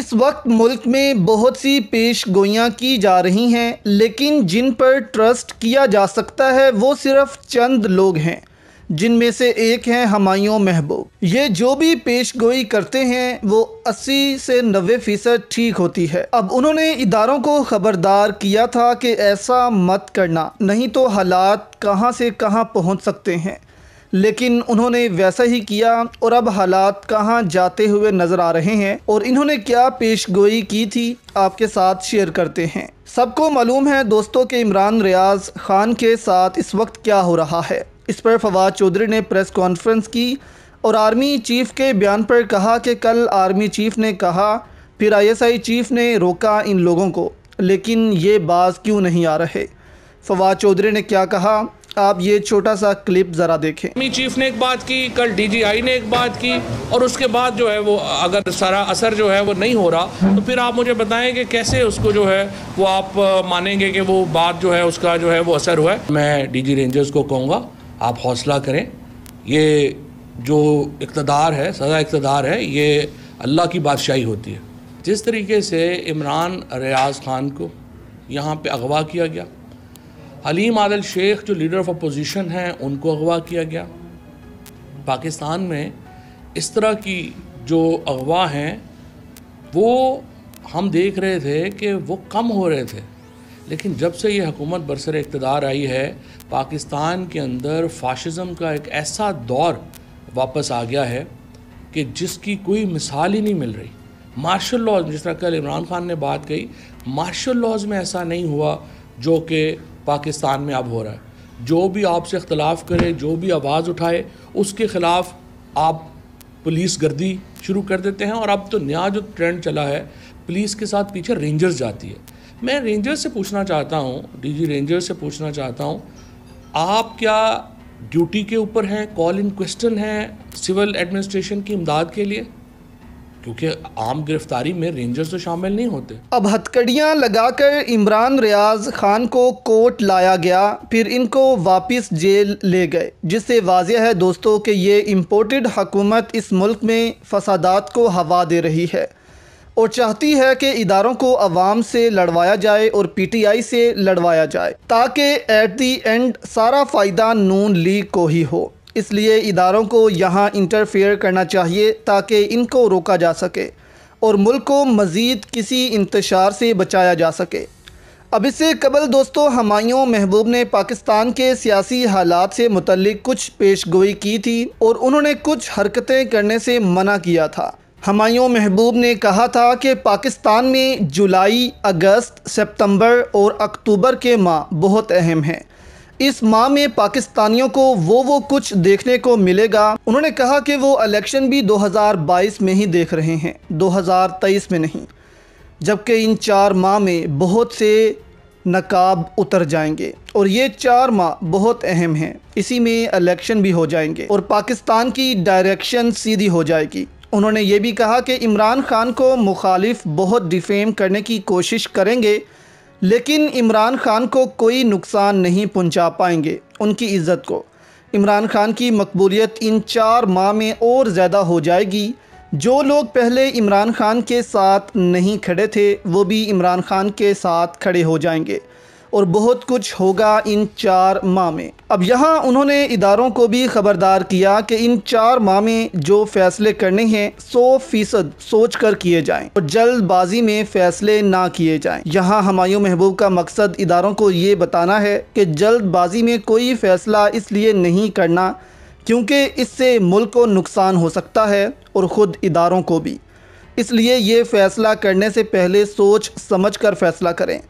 इस वक्त मुल्क में बहुत सी पेश गोइयाँ की जा रही हैं लेकिन जिन पर ट्रस्ट किया जा सकता है वो सिर्फ चंद लोग हैं जिनमें से एक हैं हमायों महबूब ये जो भी पेश गोई करते हैं वो 80 से 90 फ़ीसद ठीक होती है अब उन्होंने इदारों को ख़बरदार किया था कि ऐसा मत करना नहीं तो हालात कहाँ से कहाँ पहुँच सकते हैं लेकिन उन्होंने वैसा ही किया और अब हालात कहाँ जाते हुए नज़र आ रहे हैं और इन्होंने क्या पेश गोई की थी आपके साथ शेयर करते हैं सबको मालूम है दोस्तों के इमरान रियाज खान के साथ इस वक्त क्या हो रहा है इस पर फवाद चौधरी ने प्रेस कॉन्फ्रेंस की और आर्मी चीफ के बयान पर कहा कि कल आर्मी चीफ ने कहा फिर आईएसआई चीफ ने रोका इन लोगों को लेकिन ये बाज क्यों नहीं आ रहे फवाद चौधरी ने क्या कहा आप ये छोटा सा क्लिप ज़रा देखें आर्मी चीफ ने एक बात की कल डीजीआई ने एक बात की और उसके बाद जो है वो अगर सारा असर जो है वो नहीं हो रहा तो फिर आप मुझे बताएं कि कैसे उसको जो है वो आप मानेंगे कि वो बात जो है उसका जो है वो असर हुआ है मैं डीजी रेंजर्स को कहूँगा आप हौसला करें ये जो इकतदार है सदा इकतदार है ये अल्लाह की बादशाही होती है जिस तरीके से इमरान रियाज खान को यहाँ पर अगवा किया गया हलीम आदल शेख जो लीडर ऑफ अपोजिशन हैं उनको अगवा किया गया पाकिस्तान में इस तरह की जो अगवा हैं वो हम देख रहे थे कि वो कम हो रहे थे लेकिन जब से ये हुकूमत बरसर इकतदार आई है पाकिस्तान के अंदर फाशिज़म का एक ऐसा दौर वापस आ गया है कि जिसकी कोई मिसाल ही नहीं मिल रही मार्शल लॉज जिस तरह कल इमरान खान ने बात कही मार्शल लॉज में ऐसा नहीं हुआ जो कि पाकिस्तान में अब हो रहा है जो भी आपसे अख्तिलाफ़ करे जो भी आवाज़ उठाए उसके ख़िलाफ़ आप पुलिस गर्दी शुरू कर देते हैं और अब तो नया जो ट्रेंड चला है पुलिस के साथ पीछे रेंजर्स जाती है मैं रेंजर्स से पूछना चाहता हूँ डीजी रेंजर्स से पूछना चाहता हूँ आप क्या ड्यूटी के ऊपर हैं कॉल इन क्वेश्चन हैं सिविल एडमिनिस्ट्रेशन की इमदाद के लिए क्योंकि आम गिरफ्तारी में रेंजर्स तो शामिल नहीं होते अब हथकड़ियां लगाकर इमरान रियाज खान को कोर्ट लाया गया फिर इनको वापस जेल ले गए जिससे वाजह है दोस्तों कि ये इम्पोर्टेड हकूमत इस मुल्क में फसादात को हवा दे रही है और चाहती है कि इदारों को आवाम से लड़वाया जाए और पी टी आई से लड़वाया जाए ताकि एट दी एंड सारा फ़ायदा नून लीग को ही हो इसलिए इदारों को यहाँ इंटरफेयर करना चाहिए ताकि इनको रोका जा सके और मुल्क को मज़ीद किसी इंतशार से बचाया जा सके अब इससे कबल दोस्तों हमायों महबूब ने पाकिस्तान के सियासी हालात से मुतल कुछ पेश गोई की थी और उन्होंने कुछ हरकतें करने से मना किया था हमायों महबूब ने कहा था कि पाकिस्तान में जुलाई अगस्त सितंबर और अक्टूबर के माह बहुत अहम हैं इस माह में पाकिस्तानियों को वो वो कुछ देखने को मिलेगा उन्होंने कहा कि वो इलेक्शन भी 2022 में ही देख रहे हैं 2023 में नहीं जबकि इन चार माह में बहुत से नकाब उतर जाएंगे और ये चार माह बहुत अहम हैं इसी में इलेक्शन भी हो जाएंगे और पाकिस्तान की डायरेक्शन सीधी हो जाएगी उन्होंने ये भी कहा कि इमरान खान को मुखालिफ बहुत डिफेम करने की कोशिश करेंगे लेकिन इमरान खान को कोई नुकसान नहीं पहुंचा पाएंगे उनकी इज़्ज़त को इमरान खान की मकबूलियत इन चार माह में और ज़्यादा हो जाएगी जो लोग पहले इमरान खान के साथ नहीं खड़े थे वो भी इमरान खान के साथ खड़े हो जाएंगे और बहुत कुछ होगा इन चार माह में अब यहाँ उन्होंने इदारों को भी खबरदार किया कि इन चार माह में जो फैसले करने हैं सौ फीसद सोच कर किए जाएं और जल्दबाजी में फैसले ना किए जाएं। यहाँ हमायूं महबूब का मकसद इदारों को ये बताना है कि जल्दबाजी में कोई फैसला इसलिए नहीं करना क्योंकि इससे मुल्क को नुकसान हो सकता है और ख़ुद इदारों को भी इसलिए ये फैसला करने से पहले सोच समझ कर फैसला करें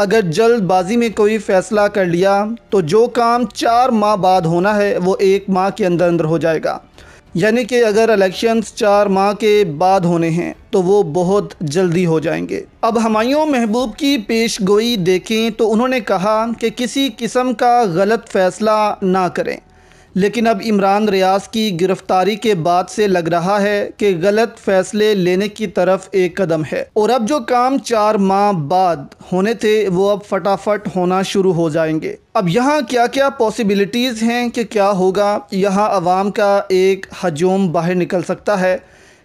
अगर जल्दबाजी में कोई फ़ैसला कर लिया तो जो काम चार माह बाद होना है वो एक माह के अंदर अंदर हो जाएगा यानी कि अगर इलेक्शंस चार माह के बाद होने हैं तो वो बहुत जल्दी हो जाएंगे अब हमायों महबूब की पेश गोई देखें तो उन्होंने कहा कि किसी किस्म का गलत फ़ैसला ना करें लेकिन अब इमरान रियाज की गिरफ्तारी के बाद से लग रहा है कि गलत फैसले लेने की तरफ एक कदम है और अब जो काम चार माह बाद होने थे वो अब फटाफट होना शुरू हो जाएंगे अब यहाँ क्या क्या पॉसिबिलिटीज़ हैं कि क्या होगा यहाँ आवाम का एक हजूम बाहर निकल सकता है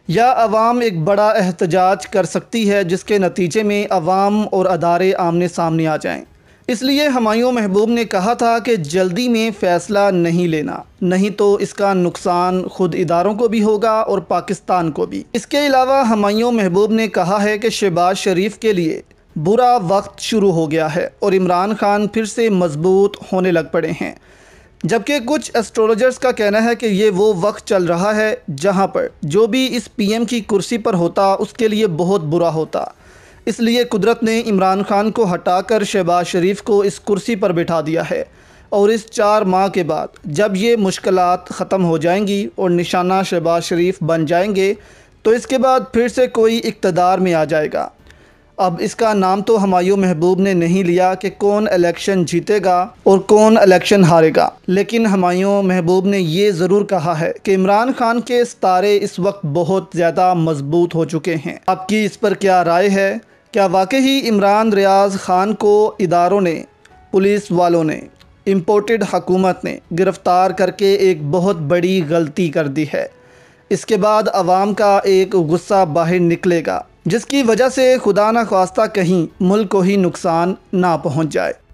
या आवाम एक बड़ा एहतजाज कर सकती है जिसके नतीजे में आवाम और अदारे आमने सामने आ जाएँ इसलिए हमायों महबूब ने कहा था कि जल्दी में फ़ैसला नहीं लेना नहीं तो इसका नुकसान खुद इदारों को भी होगा और पाकिस्तान को भी इसके अलावा हमायों महबूब ने कहा है कि शहबाज शरीफ के लिए बुरा वक्त शुरू हो गया है और इमरान खान फिर से मजबूत होने लग पड़े हैं जबकि कुछ एस्ट्रोलॉजर्स का कहना है कि ये वो वक्त चल रहा है जहाँ पर जो भी इस पीएम की कुर्सी पर होता उसके लिए बहुत बुरा होता इसलिए कुदरत ने इमरान खान को हटाकर शहबाज शरीफ को इस कुर्सी पर बिठा दिया है और इस चार माह के बाद जब ये मुश्किल ख़त्म हो जाएंगी और निशाना शहबाज शरीफ बन जाएंगे तो इसके बाद फिर से कोई इकतदार में आ जाएगा अब इसका नाम तो हमायूं महबूब ने नहीं लिया कि कौन इलेक्शन जीतेगा और कौन इलेक्शन हारेगा लेकिन हमायूं महबूब ने ये ज़रूर कहा है कि इमरान खान के सितारे इस वक्त बहुत ज़्यादा मजबूत हो चुके हैं आपकी इस पर क्या राय है क्या वाकई ही इमरान रियाज ख़ान को इदारों ने पुलिस वालों ने इम्पोर्टेड हकूमत ने गिरफ़्तार करके एक बहुत बड़ी गलती कर दी है इसके बाद आवाम का एक गुस्सा बाहर निकलेगा जिसकी वजह से खुदा न खास्ता कहीं मुल्क को ही नुकसान ना पहुंच जाए